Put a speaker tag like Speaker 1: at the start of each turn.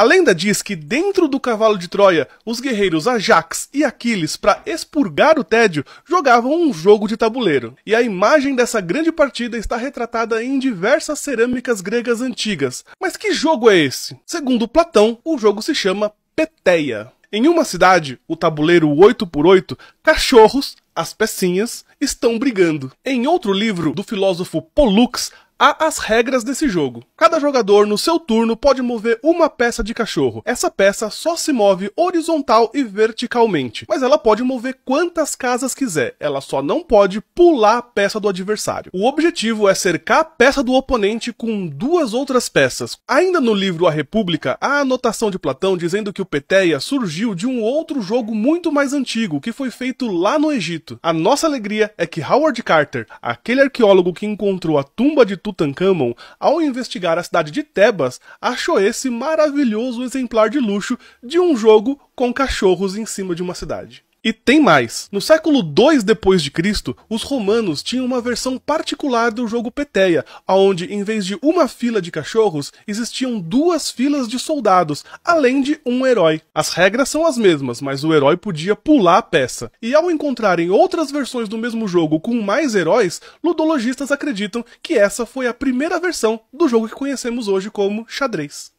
Speaker 1: A lenda diz que dentro do cavalo de Troia, os guerreiros Ajax e Aquiles, para expurgar o tédio, jogavam um jogo de tabuleiro. E a imagem dessa grande partida está retratada em diversas cerâmicas gregas antigas. Mas que jogo é esse? Segundo Platão, o jogo se chama Peteia. Em uma cidade, o tabuleiro 8x8, cachorros, as pecinhas, estão brigando. Em outro livro do filósofo Pollux, há as regras desse jogo. Cada jogador, no seu turno, pode mover uma peça de cachorro. Essa peça só se move horizontal e verticalmente, mas ela pode mover quantas casas quiser, ela só não pode pular a peça do adversário. O objetivo é cercar a peça do oponente com duas outras peças. Ainda no livro A República, há a anotação de Platão dizendo que o Peteia surgiu de um outro jogo muito mais antigo, que foi feito lá no Egito. A nossa alegria é que Howard Carter, aquele arqueólogo que encontrou a tumba de Tut Tutankhamon, ao investigar a cidade de Tebas, achou esse maravilhoso exemplar de luxo de um jogo com cachorros em cima de uma cidade. E tem mais. No século II depois de Cristo, os romanos tinham uma versão particular do jogo Peteia, onde em vez de uma fila de cachorros, existiam duas filas de soldados, além de um herói. As regras são as mesmas, mas o herói podia pular a peça. E ao encontrarem outras versões do mesmo jogo com mais heróis, ludologistas acreditam que essa foi a primeira versão do jogo que conhecemos hoje como xadrez.